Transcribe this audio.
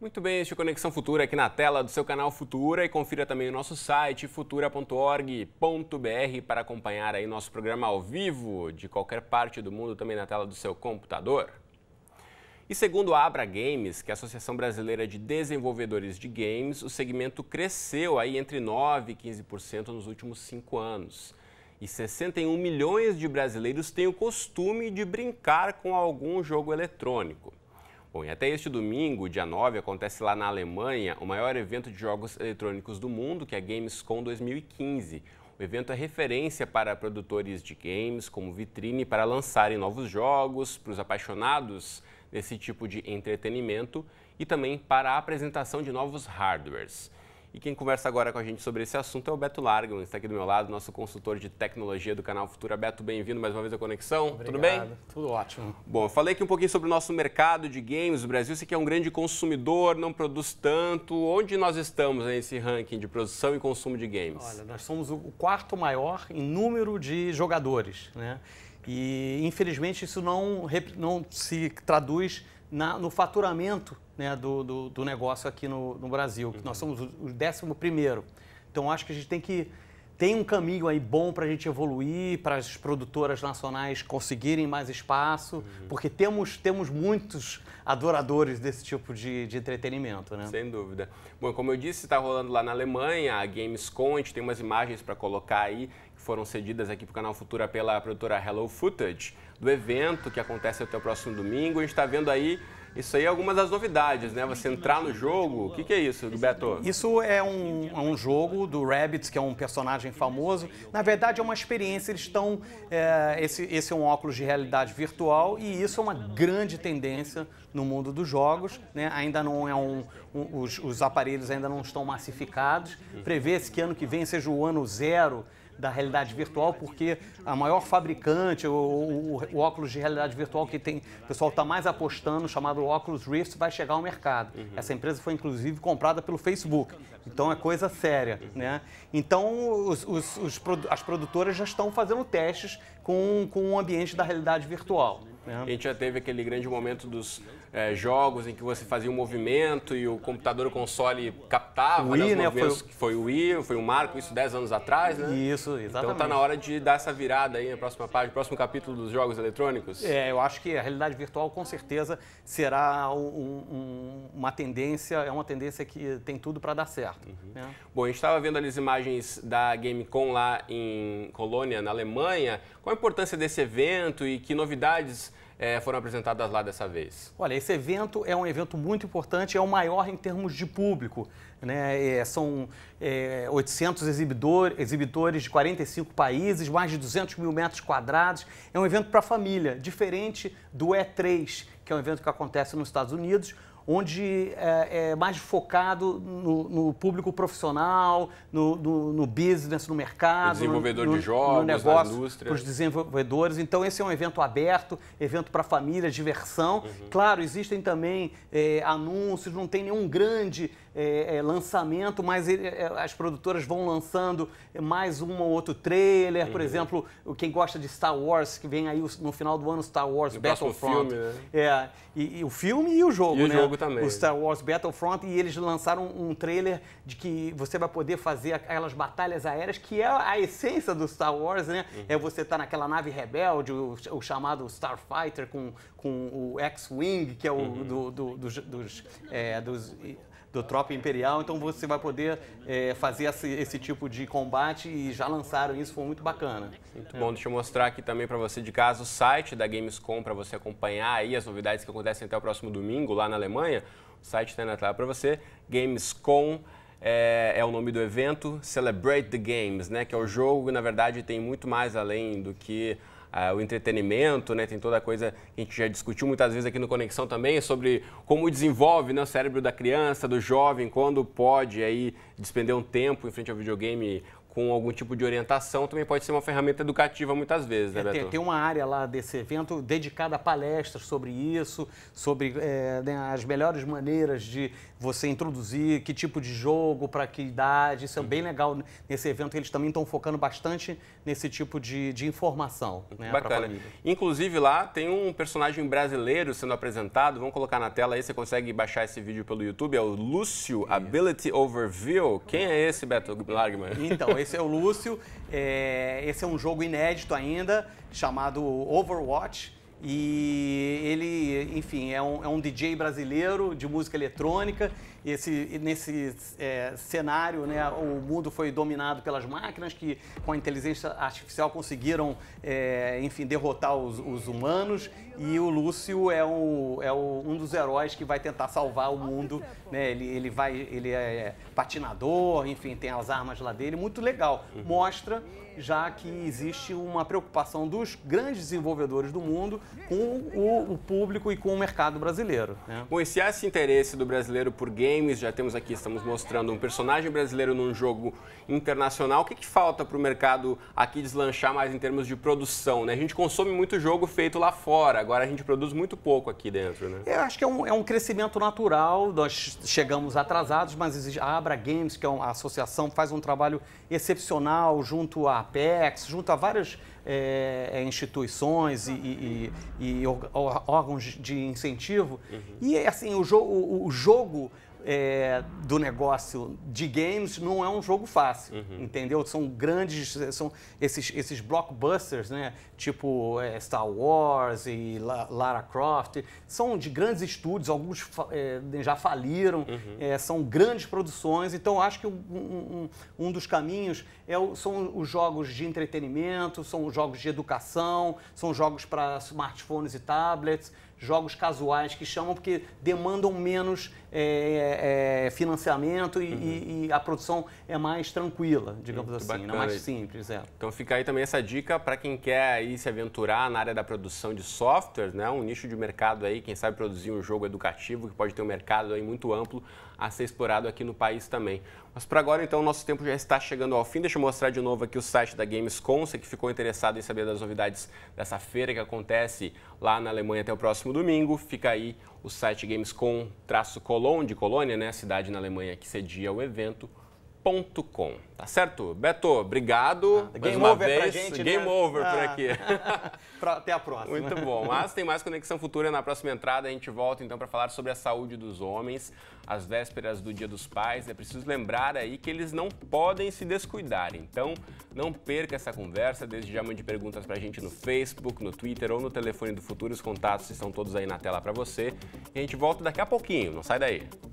Muito bem, este é Conexão Futura aqui na tela do seu canal Futura e confira também o nosso site futura.org.br para acompanhar aí nosso programa ao vivo de qualquer parte do mundo também na tela do seu computador. E segundo a Abra Games, que é a Associação Brasileira de Desenvolvedores de Games, o segmento cresceu aí entre 9% e 15% nos últimos cinco anos e 61 milhões de brasileiros têm o costume de brincar com algum jogo eletrônico. Bom, e até este domingo, dia 9, acontece lá na Alemanha o maior evento de jogos eletrônicos do mundo, que é a Gamescom 2015. O evento é referência para produtores de games como vitrine para lançarem novos jogos, para os apaixonados desse tipo de entretenimento e também para a apresentação de novos hardwares. E quem conversa agora com a gente sobre esse assunto é o Beto Largman, está aqui do meu lado, nosso consultor de tecnologia do canal Futura. Beto, bem-vindo mais uma vez à Conexão. Obrigado. Tudo bem? Tudo ótimo. Bom, eu falei aqui um pouquinho sobre o nosso mercado de games. O Brasil, você que é um grande consumidor, não produz tanto. Onde nós estamos né, nesse ranking de produção e consumo de games? Olha, nós somos o quarto maior em número de jogadores, né? E, infelizmente, isso não, não se traduz na, no faturamento né, do, do, do, negócio aqui no, no Brasil. Uhum. Nós somos o décimo primeiro. Então, acho que a gente tem que tem um caminho aí bom para a gente evoluir, para as produtoras nacionais conseguirem mais espaço, uhum. porque temos, temos muitos adoradores desse tipo de, de entretenimento, né? Sem dúvida. Bom, como eu disse, está rolando lá na Alemanha, a Gamescom, a gente tem umas imagens para colocar aí, que foram cedidas aqui para o Canal Futura pela produtora Hello Footage, do evento que acontece até o próximo domingo. A gente está vendo aí isso aí é alguma das novidades, né? Você entrar no jogo. O que, que é isso, Beto? Isso é um, é um jogo do Rabbits que é um personagem famoso. Na verdade, é uma experiência. Eles estão. É, esse, esse é um óculos de realidade virtual e isso é uma grande tendência no mundo dos jogos. Né? Ainda não é um. um os, os aparelhos ainda não estão massificados. Prevê-se que ano que vem seja o ano zero da realidade virtual, porque a maior fabricante, o, o, o óculos de realidade virtual que tem, o pessoal está mais apostando, chamado óculos Rift, vai chegar ao mercado. Uhum. Essa empresa foi inclusive comprada pelo Facebook. Então é coisa séria, uhum. né? Então os, os, os, as produtoras já estão fazendo testes com, com o ambiente da realidade virtual. Né? A gente já teve aquele grande momento dos é, jogos em que você fazia um movimento e o computador, o console captava. O Wii, né? né? Foi... foi o Wii, foi o Marco, isso 10 anos atrás, né? Isso, exatamente. Então tá na hora de dar essa virada aí na próxima página, próximo capítulo dos jogos eletrônicos. É, eu acho que a realidade virtual com certeza será um, um, uma tendência, é uma tendência que tem tudo para dar certo. Uhum. Né? Bom, a gente estava vendo as imagens da GameCon lá em Colônia, na Alemanha. Qual a importância desse evento e que novidades é, foram apresentadas lá dessa vez? Olha, esse evento é um evento muito importante, é o maior em termos de público. Né? É, são é, 800 exibidor, exibidores de 45 países, mais de 200 mil metros quadrados. É um evento para família, diferente do E3, que é um evento que acontece nos Estados Unidos, onde é, é mais focado no, no público profissional, no, no, no, business, no mercado. O desenvolvedor de jogos, no negócio, na indústria. Para os desenvolvedores. Então, esse é um evento aberto, evento para família, diversão. Uhum. Claro, existem também é, anúncios, não tem nenhum grande é, é, lançamento, mas ele, é, as produtoras vão lançando mais um ou outro trailer. Uhum. Por exemplo, quem gosta de Star Wars, que vem aí no final do ano Star Wars Battlefront. Filme, né? É, e, e, o filme e o jogo, e né? O jogo também. O Star Wars Battlefront, e eles lançaram um trailer de que você vai poder fazer aquelas batalhas aéreas, que é a essência do Star Wars, né? Uhum. É você estar tá naquela nave rebelde, o, o chamado Starfighter com, com o X-Wing, que é o uhum. do, do, dos, dos, é, dos do Tropa Imperial, então você vai poder é, fazer esse, esse, tipo de combate e já lançaram isso, foi muito bacana. Muito bom, deixa eu mostrar aqui também para você de casa o site da Gamescom para você acompanhar aí as novidades que acontecem até o próximo domingo lá na Alemanha. O site está na tela para você, Gamescom. É, é, o nome do evento, Celebrate the Games, né? Que é o jogo, na verdade, tem muito mais além do que ah, o entretenimento, né? Tem toda a coisa que a gente já discutiu muitas vezes aqui no Conexão também é sobre como desenvolve né, o cérebro da criança, do jovem, quando pode aí despender um tempo em frente ao videogame com algum tipo de orientação, também pode ser uma ferramenta educativa muitas vezes, né, é, Beto? tem, tem, uma área lá desse evento dedicada a palestras sobre isso, sobre é, né, as melhores maneiras de você introduzir, que tipo de jogo, para que idade. Isso é uhum. bem legal nesse evento. Eles também estão focando bastante nesse tipo de, de informação. Né, Bacana. Inclusive lá tem um personagem brasileiro sendo apresentado. Vamos colocar na tela aí, você consegue baixar esse vídeo pelo YouTube. É o Lúcio Ability Overview. Quem é esse, Beto Largman? Então, esse é o Lúcio. É, esse é um jogo inédito ainda, chamado Overwatch. E ele, enfim, é um, é um DJ brasileiro de música eletrônica. Esse, nesse é, cenário, né, o mundo foi dominado pelas máquinas que, com a inteligência artificial, conseguiram, é, enfim, derrotar os, os, humanos. E o Lúcio é, um, é um dos heróis que vai tentar salvar o mundo. Né? Ele, ele, vai, ele é patinador, enfim, tem as armas lá dele. Muito legal. Uhum. Mostra já que existe uma preocupação dos grandes desenvolvedores do mundo com o, o público e com o mercado brasileiro. Né? Bom, e se há esse interesse do brasileiro por games, já temos aqui, estamos mostrando um personagem brasileiro num jogo internacional, o que, que falta para o mercado aqui deslanchar mais em termos de produção? Né? A gente consome muito jogo feito lá fora, agora a gente produz muito pouco aqui dentro. Né? Eu acho que é um, é um crescimento natural, nós chegamos atrasados, mas a Abra Games, que é uma associação, faz um trabalho excepcional junto à Apex, junto a várias é, é instituições e, e, e, órgãos de incentivo. Uhum. E assim, o, jo o, o jogo é, do negócio de games não é um jogo fácil, uhum. entendeu? São grandes, são esses, esses blockbusters, né? Tipo é, Star Wars e La Lara Croft, são de grandes estúdios, alguns fa é, já faliram, uhum. É, são grandes produções, então acho que um, um, um dos caminhos é o, são os jogos de entretenimento, são os jogos de educação, são jogos para smartphones e tablets, jogos casuais que chamam, porque demandam menos é, é, é, financiamento e, uhum. e, e, a produção é mais tranquila, digamos Muito assim, é mais simples. É. Então fica aí também essa dica para quem quer aí se aventurar na área da produção de softwares, né? um nicho de mercado aí, quem sabe produzir um jogo educativo que pode ter um mercado aí muito amplo a ser explorado aqui no país também. Mas por agora, então, nosso tempo já está chegando ao fim. Deixa eu mostrar de novo aqui o site da Gamescom, você que ficou interessado em saber das novidades dessa feira que acontece lá na Alemanha até o próximo domingo. Fica aí o site Gamescom-Colon, de Colônia, né, a cidade na Alemanha que sedia o evento Globoesporte.com. Tá certo? Beto, obrigado. Ah, game uma over vez. pra gente. Né? Game né? over ah. por aqui. pra, até a próxima. Muito bom. Mas tem mais Conexão Futura na próxima entrada. A gente volta então para falar sobre a saúde dos homens, as vésperas do Dia dos Pais. É preciso lembrar aí que eles não podem se descuidar. Então, não perca essa conversa. Desde já mande perguntas pra gente no Facebook, no Twitter ou no telefone do Futuro. Os contatos estão todos aí na tela para você. E a gente volta daqui a pouquinho. Não sai daí.